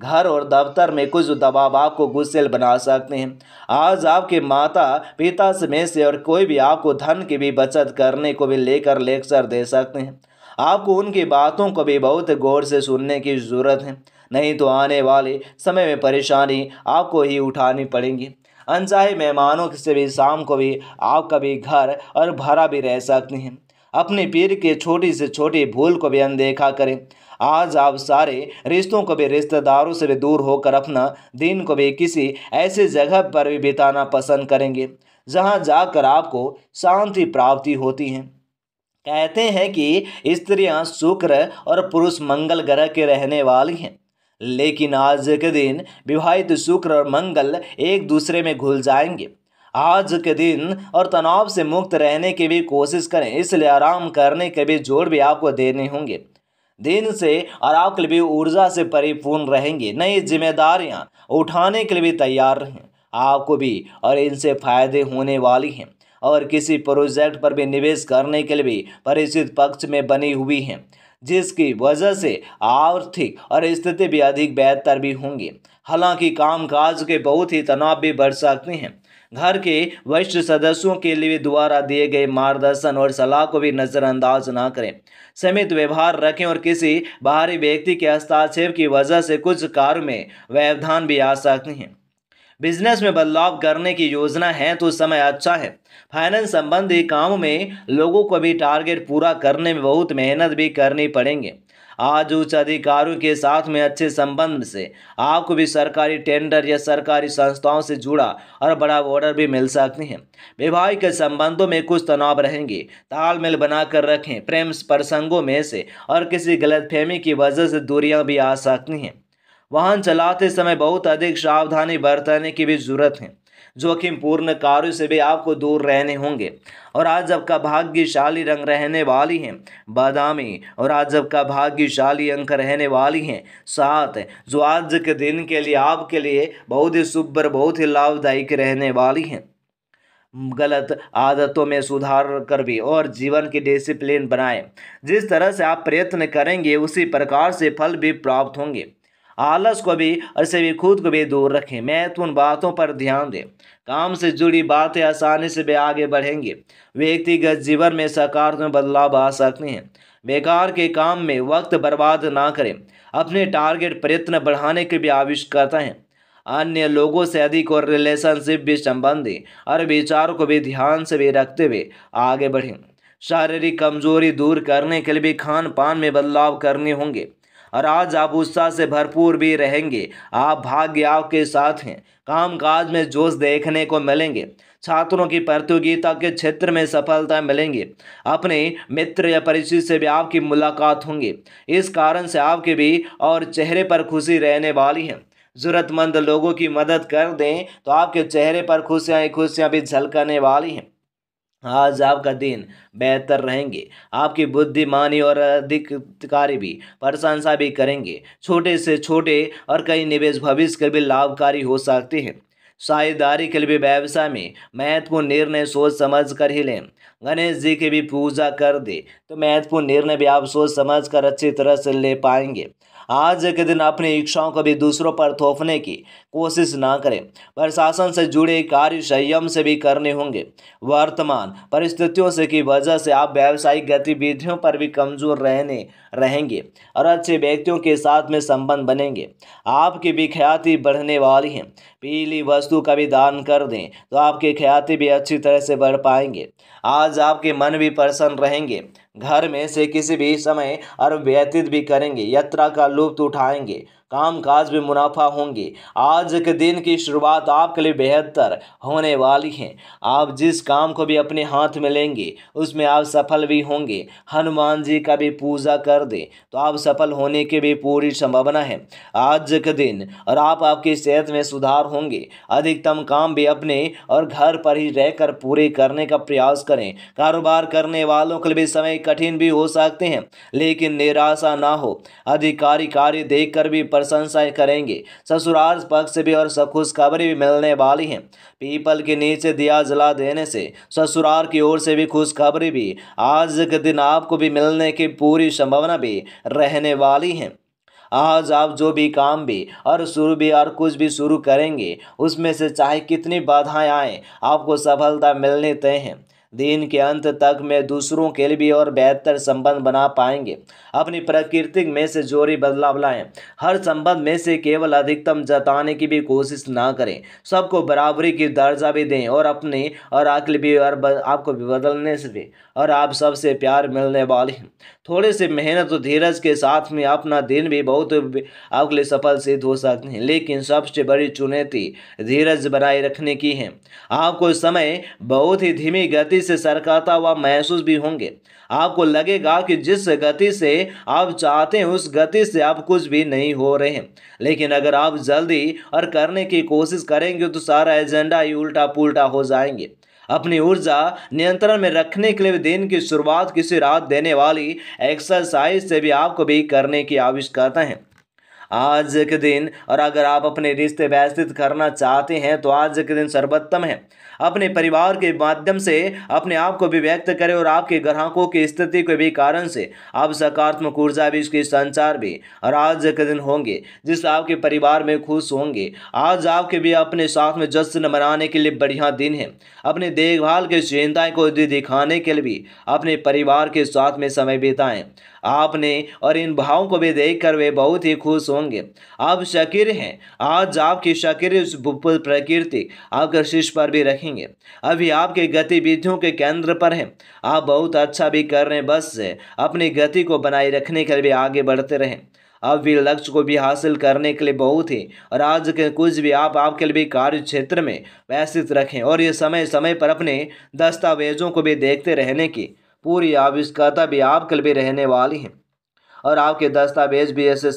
घर और दफ्तर में कुछ दबाव आपको गुस्सेल बना सकते हैं आज आपके माता पिता समय से और कोई भी आपको धन की भी बचत करने को भी लेकर लेक्चर दे सकते हैं आपको उनकी बातों को भी बहुत गौर से सुनने की ज़रूरत है नहीं तो आने वाले समय में परेशानी आपको ही उठानी पड़ेगी अनचाहे मेहमानों से भी शाम को भी आपका भी घर और भरा भी रह सकते हैं अपने पीर के छोटी से छोटी भूल को भी अनदेखा करें आज आप सारे रिश्तों को भी रिश्तेदारों से भी दूर होकर अपना दिन को भी किसी ऐसे जगह पर भी बिताना पसंद करेंगे जहाँ जाकर आपको शांति प्राप्ति होती है कहते हैं कि स्त्रियां शुक्र और पुरुष मंगल ग्रह के रहने वाली हैं लेकिन आज के दिन विवाहित शुक्र और मंगल एक दूसरे में घुल जाएंगे आज के दिन और तनाव से मुक्त रहने की भी कोशिश करें इसलिए आराम करने के भी जोड़ भी आपको देने होंगे दिन से और आपके भी ऊर्जा से परिपूर्ण रहेंगे नई जिम्मेदारियाँ उठाने के लिए तैयार रहें आपको भी और इनसे फायदे होने वाली हैं और किसी प्रोजेक्ट पर भी निवेश करने के लिए भी परिचित पक्ष में बनी हुई हैं जिसकी वजह से आर्थिक और स्थिति भी अधिक बेहतर भी होंगी हालांकि कामकाज के बहुत ही तनाव भी बढ़ सकते हैं घर के वरिष्ठ सदस्यों के लिए द्वारा दिए गए मार्गदर्शन और सलाह को भी नज़रअंदाज न करें सीमित व्यवहार रखें और किसी बाहरी व्यक्ति के हस्ताक्षेप की वजह से कुछ कार्य में व्यवधान भी आ सकते हैं बिजनेस में बदलाव करने की योजना है तो समय अच्छा है फाइनेंस संबंधी काम में लोगों को भी टारगेट पूरा करने में बहुत मेहनत भी करनी पड़ेंगे आज उच्च अधिकारियों के साथ में अच्छे संबंध से आपको भी सरकारी टेंडर या सरकारी संस्थाओं से जुड़ा और बड़ा ऑर्डर भी मिल सकते हैं वैवाहिक संबंधों में कुछ तनाव रहेंगे तालमेल बनाकर रखें प्रेम प्रसंगों में से और किसी गलतफहमी की वजह से दूरियाँ भी आ सकती हैं वाहन चलाते समय बहुत अधिक सावधानी बरतने की भी जरूरत है जोखिम पूर्ण कार्यों से भी आपको दूर रहने होंगे और आज आपका भाग्यशाली रंग रहने वाली हैं बादामी और आज आपका भाग्यशाली अंक रहने वाली हैं सात जो आज के दिन के लिए आपके लिए बहुत ही शुभ बहुत ही लाभदायक रहने वाली हैं गलत आदतों में सुधार कर भी और जीवन की डिसिप्लिन बनाएं जिस तरह से आप प्रयत्न करेंगे उसी प्रकार से फल भी प्राप्त होंगे आलस को भी और भी खुद को भी दूर रखें महत्वपूर्ण बातों पर ध्यान दें काम से जुड़ी बातें आसानी से भी आगे बढ़ेंगे व्यक्तिगत जीवन में सकारात्मक बदलाव आ सकते हैं बेकार के काम में वक्त बर्बाद ना करें अपने टारगेट प्रयत्न बढ़ाने के भी आविष्कारता हैं अन्य लोगों से अधिक और रिलेशनशिप भी संबंधी और विचारों को भी ध्यान से भी रखते हुए आगे बढ़ें शारीरिक कमजोरी दूर करने के लिए भी खान पान में बदलाव करने होंगे और आज आप उत्साह से भरपूर भी रहेंगे आप भाग्य आपके साथ हैं कामकाज में जोश देखने को मिलेंगे छात्रों की प्रतियोगिता के क्षेत्र में सफलता मिलेंगे अपने मित्र या परिचित से भी आपकी मुलाकात होंगी इस कारण से आपके भी और चेहरे पर खुशी रहने वाली है ज़रूरतमंद लोगों की मदद कर दें तो आपके चेहरे पर खुशियाँ खुशियाँ भी झलकने वाली हैं आज आपका दिन बेहतर रहेंगे आपकी बुद्धिमानी और अधिकारी भी प्रशंसा भी करेंगे छोटे से छोटे और कई निवेश भविष्य के भी लाभकारी हो सकते हैं साझेदारी के लिए व्यवसाय में महत्वपूर्ण निर्णय सोच समझ कर ही लें गणेश जी की भी पूजा कर दे तो महत्वपूर्ण निर्णय भी आप सोच समझ कर अच्छी तरह से ले पाएंगे आज के दिन अपनी इच्छाओं को भी दूसरों पर थोपने की कोशिश ना करें प्रशासन से जुड़े कार्य संयम से भी करने होंगे वर्तमान परिस्थितियों से की वजह से आप व्यावसायिक गतिविधियों पर भी कमजोर रहने रहेंगे और अच्छे व्यक्तियों के साथ में संबंध बनेंगे आपकी भी ख्याति बढ़ने वाली है पीली वस्तु का भी दान कर दें तो आपकी ख्याति भी अच्छी तरह से बढ़ पाएंगे आज आपके मन भी प्रसन्न रहेंगे घर में से किसी भी समय और व्यतीत भी करेंगे यात्रा का लुप्त उठाएंगे कामकाज में मुनाफा होंगे आज के दिन की शुरुआत आपके लिए बेहतर होने वाली है आप जिस काम को भी अपने हाथ में लेंगे उसमें आप सफल भी होंगे हनुमान जी का भी पूजा कर दें तो आप सफल होने की भी पूरी संभावना है आज के दिन और आप आपकी सेहत में सुधार होंगे अधिकतम काम भी अपने और घर पर ही रहकर पूरे करने का प्रयास करें कारोबार करने वालों के लिए समय कठिन भी हो सकते हैं लेकिन निराशा ना हो अधिकारी कार्य देख भी प्रशंसाएं करेंगे ससुराल पक्ष भी और सब खुशखबरी भी मिलने वाली है पीपल के नीचे दिया जला देने से ससुराल की ओर से भी खुशखबरी भी आज के दिन आपको भी मिलने की पूरी संभावना भी रहने वाली है आज आप जो भी काम भी और शुरू भी और कुछ भी शुरू करेंगे उसमें से चाहे कितनी बाधाएं आए आपको सफलता मिलने तय हैं दिन के अंत तक में दूसरों के लिए भी और बेहतर संबंध बना पाएंगे अपनी प्रकृति में से जोरी बदलाव लाएं हर संबंध में से केवल अधिकतम जताने की भी कोशिश ना करें सबको बराबरी की दर्जा भी दें और अपने और अकल भी और आपको भी बदलने से भी और आप सबसे प्यार मिलने वाले हैं थोड़े से मेहनत और धीरज के साथ में अपना दिन भी बहुत आपके लिए सफल सिद्ध हो सकते हैं लेकिन सबसे बड़ी चुनौती धीरज बनाए रखने की है आपको समय बहुत ही धीमी गति गति से सरकाता हुआ महसूस भी होंगे आपको लगेगा कि जिस गति से आप चाहते हैं उस गति से आप कुछ भी नहीं हो रहे हैं लेकिन अगर आप जल्दी और करने की कोशिश करेंगे तो सारा एजेंडा ही उल्टा पुल्टा हो जाएंगे अपनी ऊर्जा नियंत्रण में रखने के लिए दिन की शुरुआत किसी रात देने वाली एक्सरसाइज से भी आपको भी करने की आवश्यकता है आज के दिन और अगर आप अपने रिश्ते व्यवस्थित करना चाहते हैं तो आज के दिन सर्वोत्तम है अपने परिवार के माध्यम से अपने आप को भी व्यक्त करें और आपके ग्राहकों की स्थिति के भी कारण से आप सकारात्मक ऊर्जा भी इसके संचार भी और आज के दिन होंगे जिससे आपके परिवार में खुश होंगे आज आपके भी अपने साथ में जश्न मनाने के लिए बढ़िया दिन है अपने देखभाल की चिंताएँ को दिखाने के लिए भी अपने परिवार के साथ में समय बिताएं आपने और इन भावों को भी देख कर वे बहुत ही खुश होंगे होंगे आप शाकिर हैं आज आपकी शाकिर उस प्रकृति आपके शीर्ष पर भी रखेंगे अभी आपके गतिविधियों के केंद्र पर हैं आप बहुत अच्छा भी कर रहे हैं बस अपनी गति को बनाए रखने के लिए आगे बढ़ते रहें अब भी लक्ष्य को भी हासिल करने के लिए बहुत ही और आज के कुछ भी आप आपके लिए भी कार्य क्षेत्र में व्यस्त रखें और ये समय समय पर अपने दस्तावेजों को भी देखते रहने की पूरी आविष्कारता भी आपके लिए भी रहने वाली है और आपके दस्तावेज भी ऐसे